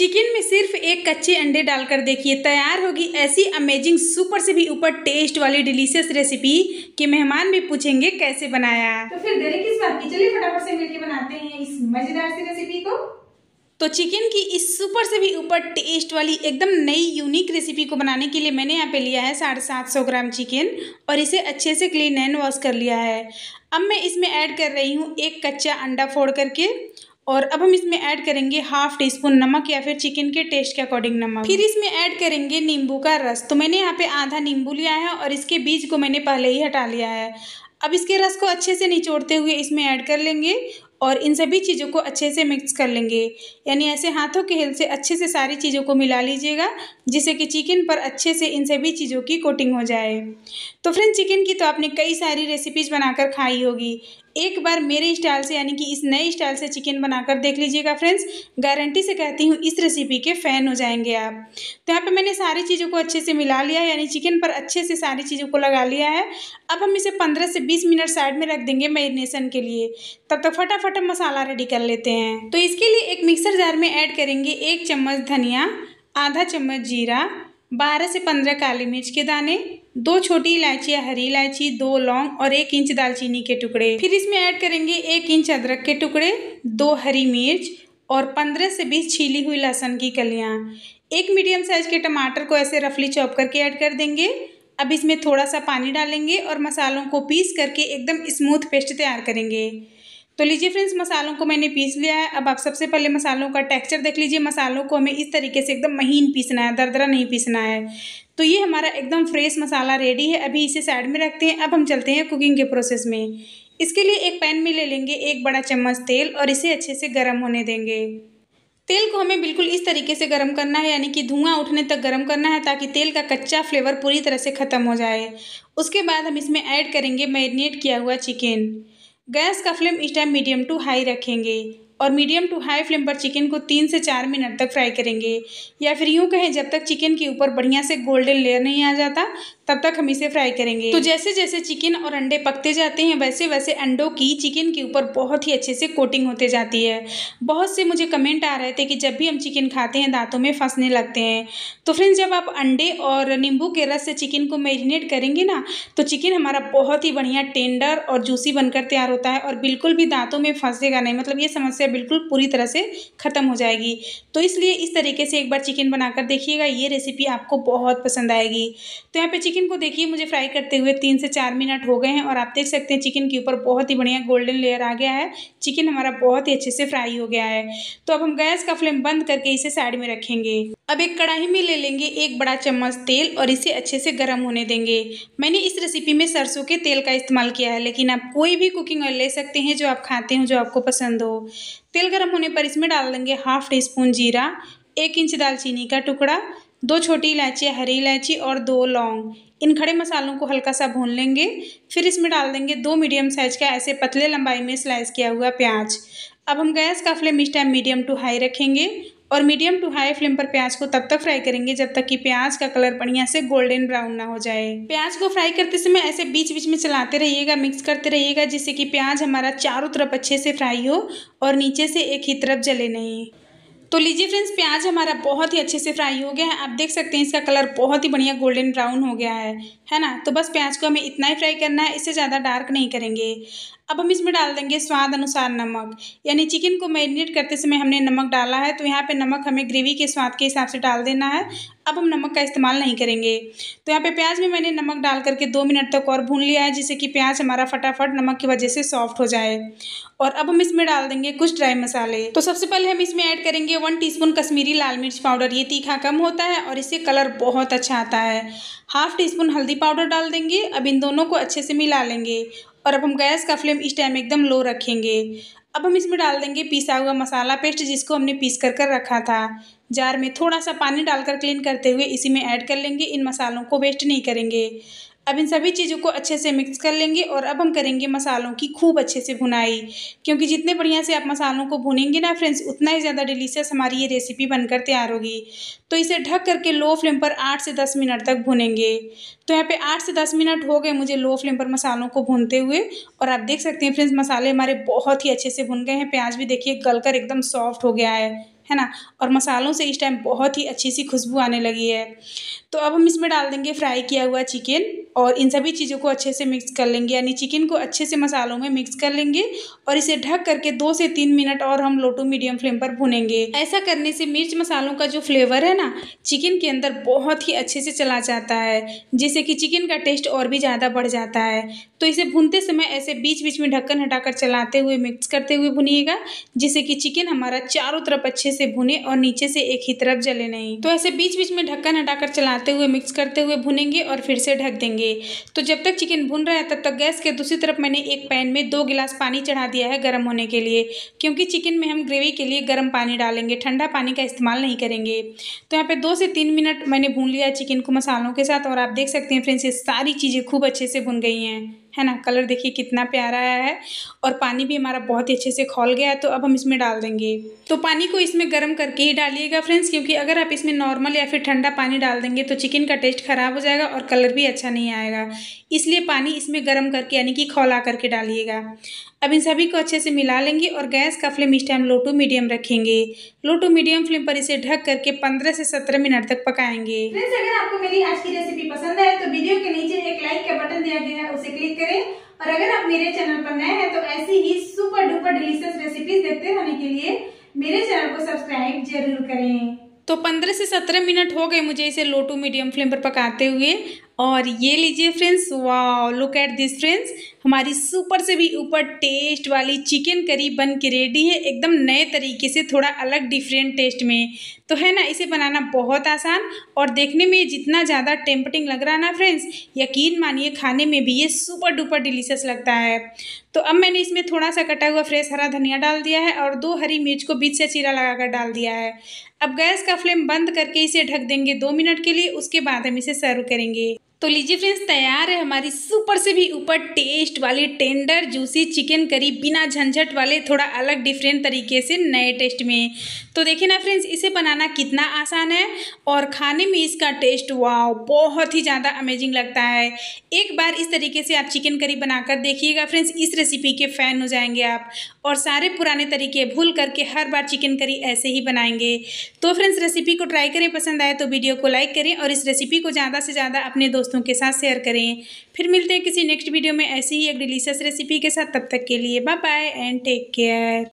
chicken में सिर्फ एक कच्चे अंडे डालकर देखिए तैयार होगी ऐसी अमेजिंग सुपर से भी ऊपर टेस्ट वाली डिलीशियस रेसिपी कि मेहमान भी पूछेंगे कैसे बनाया तो फिर देरी किस बात की चलिए फटाफट से मिलके बनाते हैं इस मजेदार सी रेसिपी को तो चिकन की इस सुपर से भी ऊपर टेस्ट वाली एकदम नई यूनिक रेसिपी को बनाने के लिए मैंने यहाँ पे लिया है साढ़े सात सौ ग्राम चिकन और इसे अच्छे से क्लीन एंड वॉश कर लिया है अब मैं इसमें ऐड कर रही हूँ एक कच्चा अंडा फोड़ करके और अब हम इसमें ऐड करेंगे हाफ टी स्पून नमक या फिर चिकन के टेस्ट के अकॉर्डिंग नमक फिर इसमें ऐड करेंगे नींबू का रस तो मैंने यहाँ पे आधा नींबू लिया है और इसके बीज को मैंने पहले ही हटा लिया है अब इसके रस को अच्छे से निचोड़ते हुए इसमें ऐड कर लेंगे और इन सभी चीज़ों को अच्छे से मिक्स कर लेंगे यानी ऐसे हाथों के हेल से अच्छे से सारी चीज़ों को मिला लीजिएगा जिससे कि चिकन पर अच्छे से इन सभी चीज़ों की कोटिंग हो जाए तो फ्रेंड चिकन की तो आपने कई सारी रेसिपीज़ बनाकर खाई होगी एक बार मेरे स्टाइल से यानी कि इस नए स्टाइल से चिकन बनाकर देख लीजिएगा फ्रेंड्स गारंटी से कहती हूँ इस रेसिपी के फ़ैन हो जाएंगे आप तो यहाँ पे मैंने सारी चीज़ों को अच्छे से मिला लिया है यानी चिकन पर अच्छे से सारी चीज़ों को लगा लिया है अब हम इसे पंद्रह से बीस मिनट साइड में रख देंगे मैरिनेशन के लिए तब तक फटाफट हम मसाला रेडी कर लेते हैं तो इसके लिए एक मिक्सर जार में ऐड करेंगे एक चम्मच धनिया आधा चम्मच जीरा बारह से पंद्रह काली मिर्च के दाने दो छोटी इलायचियाँ हरी इलायची दो लौंग और एक इंच दालचीनी के टुकड़े फिर इसमें ऐड करेंगे एक इंच अदरक के टुकड़े दो हरी मिर्च और पंद्रह से बीस छीली हुई लहसुन की कलियाँ एक मीडियम साइज के टमाटर को ऐसे रफली चॉप करके ऐड कर देंगे अब इसमें थोड़ा सा पानी डालेंगे और मसालों को पीस करके एकदम स्मूथ पेस्ट तैयार करेंगे तो लीजिए फ्रेंड्स मसालों को मैंने पीस लिया है अब आप सबसे पहले मसालों का टेक्सचर देख लीजिए मसालों को हमें इस तरीके से एकदम महीन पीसना है दरदरा नहीं पीसना है तो ये हमारा एकदम फ्रेश मसाला रेडी है अभी इसे साइड में रखते हैं अब हम चलते हैं कुकिंग के प्रोसेस में इसके लिए एक पैन में ले लेंगे एक बड़ा चम्मच तेल और इसे अच्छे से गर्म होने देंगे तेल को हमें बिल्कुल इस तरीके से गर्म करना है यानी कि धुआं उठने तक गर्म करना है ताकि तेल का कच्चा फ्लेवर पूरी तरह से ख़त्म हो जाए उसके बाद हम इसमें ऐड करेंगे मैरिनेट किया हुआ चिकन गैस का फ्लेम इस टाइम मीडियम टू हाई रखेंगे और मीडियम टू हाई फ्लेम पर चिकन को तीन से चार मिनट तक फ्राई करेंगे या फिर यूँ कहें जब तक चिकन के ऊपर बढ़िया से गोल्डन लेयर नहीं आ जाता तब तक हम इसे फ्राई करेंगे तो जैसे जैसे चिकन और अंडे पकते जाते हैं वैसे वैसे अंडों की चिकन के ऊपर बहुत ही अच्छे से कोटिंग होते जाती है बहुत से मुझे कमेंट आ रहे थे कि जब भी हम चिकन खाते हैं दांतों में फंसने लगते हैं तो फ्रेंड्स जब आप अंडे और नींबू के रस से चिकन को मेरीनेट करेंगे ना तो चिकन हमारा बहुत ही बढ़िया टेंडर और जूसी बनकर तैयार होता है और बिल्कुल भी दांतों में फंसेगा नहीं मतलब ये समस्या बिल्कुल पूरी तरह से ख़त्म हो जाएगी तो इसलिए इस तरीके से एक बार चिकन बनाकर देखिएगा ये रेसिपी आपको बहुत पसंद आएगी तो यहाँ पे चिकन चिकन को देखिए मुझे फ्राई करते हुए तीन से चार मिनट हो गए हैं और आप देख सकते हैं चिकन के ऊपर बहुत ही बढ़िया गोल्डन लेयर आ गया है चिकन हमारा बहुत ही अच्छे से फ्राई हो गया है तो अब हम गैस का फ्लेम बंद करके इसे साइड में रखेंगे अब एक कढ़ाई में ले लेंगे एक बड़ा चम्मच तेल और इसे अच्छे से गर्म होने देंगे मैंने इस रेसिपी में सरसों के तेल का इस्तेमाल किया है लेकिन आप कोई भी कुकिंग ऑयल ले सकते हैं जो आप खाते हो जो आपको पसंद हो तेल गर्म होने पर इसमें डाल देंगे हाफ टी स्पून जीरा एक इंच दालचीनी का टुकड़ा दो छोटी इलायची हरी इलायची और दो लौंग इन खड़े मसालों को हल्का सा भून लेंगे फिर इसमें डाल देंगे दो मीडियम साइज का ऐसे पतले लंबाई में स्लाइस किया हुआ प्याज अब हम गैस का फ्लेम इस टाइम मीडियम टू हाई रखेंगे और मीडियम टू हाई फ्लेम पर प्याज को तब तक फ्राई करेंगे जब तक कि प्याज का कलर बढ़िया से गोल्डन ब्राउन ना हो जाए प्याज को फ्राई करते समय ऐसे बीच बीच में चलाते रहिएगा मिक्स करते रहिएगा जिससे कि प्याज हमारा चारों तरफ अच्छे से फ्राई हो और नीचे से एक ही तरफ जले नहीं तो लीजिए फ्रेंड्स प्याज हमारा बहुत ही अच्छे से फ्राई हो गया है आप देख सकते हैं इसका कलर बहुत ही बढ़िया गोल्डन ब्राउन हो गया है है ना तो बस प्याज को हमें इतना ही फ्राई करना है इससे ज़्यादा डार्क नहीं करेंगे अब हम इसमें डाल देंगे स्वाद अनुसार नमक यानी चिकन को मैरिनेट करते समय हमने नमक डाला है तो यहाँ पे नमक हमें ग्रेवी के स्वाद के हिसाब से डाल देना है अब हम नमक का इस्तेमाल नहीं करेंगे तो यहाँ पे प्याज में मैंने नमक डाल करके दो मिनट तक और भून लिया है जिससे कि प्याज हमारा फटाफट नमक की वजह से सॉफ्ट हो जाए और अब हम इसमें डाल देंगे कुछ ड्राई मसाले तो सबसे पहले हम इसमें ऐड करेंगे वन टीस्पून कश्मीरी लाल मिर्च पाउडर ये तीखा कम होता है और इससे कलर बहुत अच्छा आता है हाफ टी स्पून हल्दी पाउडर डाल देंगे अब इन दोनों को अच्छे से मिला लेंगे और अब हम गैस का फ्लेम इस टाइम एकदम लो रखेंगे अब हम इसमें डाल देंगे पीसा हुआ मसाला पेस्ट जिसको हमने पीस कर कर रखा था जार में थोड़ा सा पानी डालकर क्लीन करते हुए इसी में ऐड कर लेंगे इन मसालों को वेस्ट नहीं करेंगे अब इन सभी चीज़ों को अच्छे से मिक्स कर लेंगे और अब हम करेंगे मसालों की खूब अच्छे से भुनाई क्योंकि जितने बढ़िया से आप मसालों को भुनेंगे ना फ्रेंड्स उतना ही ज़्यादा डिलीशियस हमारी ये रेसिपी बनकर तैयार होगी तो इसे ढक करके लो फ्लेम पर आठ से दस मिनट तक भुनेंगे तो यहाँ पे आठ से दस मिनट हो गए मुझे लो फ्लेम पर मसालों को भूनते हुए और आप देख सकते हैं फ्रेंड्स मसाले हमारे बहुत ही अच्छे से भुन गए हैं प्याज भी देखिए गलकर एकदम सॉफ्ट हो गया है है ना और मसालों से इस टाइम बहुत ही अच्छी सी खुशबू आने लगी है तो अब हम इसमें डाल देंगे फ्राई किया हुआ चिकन और इन सभी चीज़ों को अच्छे से मिक्स कर लेंगे यानी चिकन को अच्छे से मसालों में मिक्स कर लेंगे और इसे ढक करके दो से तीन मिनट और हम लो टू मीडियम फ्लेम पर भुनेंगे ऐसा करने से मिर्च मसालों का जो फ्लेवर है ना चिकन के अंदर बहुत ही अच्छे से चला जाता है जिससे कि चिकन का टेस्ट और भी ज़्यादा बढ़ जाता है तो इसे भुनते समय ऐसे बीच बीच में ढक्कन हटाकर चलाते हुए मिक्स करते हुए भुनिएगा जिससे कि चिकन हमारा चारों तरफ अच्छे से से भुने और नीचे से एक ही तरफ जले नहीं तो ऐसे बीच बीच में ढक्कन हटाकर चलाते हुए मिक्स करते हुए भुनेंगे और फिर से ढक देंगे तो जब तक चिकन भुन रहा है तब तक गैस के दूसरी तरफ मैंने एक पैन में दो गिलास पानी चढ़ा दिया है गर्म होने के लिए क्योंकि चिकन में हम ग्रेवी के लिए गर्म पानी डालेंगे ठंडा पानी का इस्तेमाल नहीं करेंगे तो यहाँ पर दो से तीन मिनट मैंने भून लिया चिकन को मसालों के साथ और आप देख सकते हैं फ्रेंड्स ये सारी चीज़ें खूब अच्छे से भुन गई हैं है ना कलर देखिए कितना प्यारा आया है और पानी भी हमारा बहुत ही अच्छे से खोल गया है तो अब हम इसमें डाल देंगे तो पानी को इसमें गर्म करके ही डालिएगा फ्रेंड्स क्योंकि अगर आप इसमें नॉर्मल या फिर ठंडा पानी डाल देंगे तो चिकन का टेस्ट ख़राब हो जाएगा और कलर भी अच्छा नहीं आएगा इसलिए पानी इसमें गर्म करके यानी कि खोला करके डालिएगा अब इन सभी को अच्छे से मिला लेंगे और गैस का फ्लेम इस टाइम लो टू मीडियम रखेंगे लो टू मीडियम फ्लेम पर इसे ढक करके 15 से 17 मिनट तक पकाएंगे फ्रेंड्स अगर आपको मेरी आज की रेसिपी पसंद आए तो वीडियो के नीचे एक लाइक का बटन दिया गया है उसे क्लिक करें और अगर आप मेरे चैनल पर नए हैं तो ऐसी ही सुपर डुपर डिलीशियस रेसिपी देखते रहने के लिए मेरे चैनल को सब्सक्राइब जरूर करें तो 15 से 17 मिनट हो गए मुझे इसे लो टू मीडियम फ्लेम पर पकाते हुए और ये लीजिए फ्रेंड्स वाह लुक एट दिस फ्रेंड्स हमारी सुपर से भी ऊपर टेस्ट वाली चिकन करी बन के रेडी है एकदम नए तरीके से थोड़ा अलग डिफरेंट टेस्ट में तो है ना इसे बनाना बहुत आसान और देखने में जितना ज़्यादा टेम्पटिंग लग रहा ना फ्रेंड्स यकीन मानिए खाने में भी ये सुपर डुपर डिलीशियस लगता है तो अब मैंने इसमें थोड़ा सा कटा हुआ फ्रेश हरा धनिया डाल दिया है और दो हरी मिर्च को बीच से चीरा लगाकर डाल दिया है अब गैस का फ्लेम बंद करके इसे ढक देंगे दो मिनट के लिए उसके बाद हम इसे सर्व करेंगे तो लीजिए फ्रेंड्स तैयार है हमारी सुपर से भी ऊपर टेस्ट वाली टेंडर जूसी चिकन करी बिना झंझट वाले थोड़ा अलग डिफरेंट तरीके से नए टेस्ट में तो देखिए ना फ्रेंड्स इसे बनाना कितना आसान है और खाने में इसका टेस्ट वाओ बहुत ही ज़्यादा अमेजिंग लगता है एक बार इस तरीके से आप चिकन करी बनाकर देखिएगा फ्रेंड्स इस रेसिपी के फ़ैन हो जाएंगे आप और सारे पुराने तरीके भूल करके हर बार चिकन करी ऐसे ही बनाएंगे तो फ्रेंड्स रेसिपी को ट्राई करें पसंद आए तो वीडियो को लाइक करें और इस रेसिपी को ज़्यादा से ज़्यादा अपने दोस्तों के साथ शेयर करें फिर मिलते हैं किसी नेक्स्ट वीडियो में ऐसी ही एक डिलीशियस रेसिपी के साथ तब तक के लिए bye bye and take care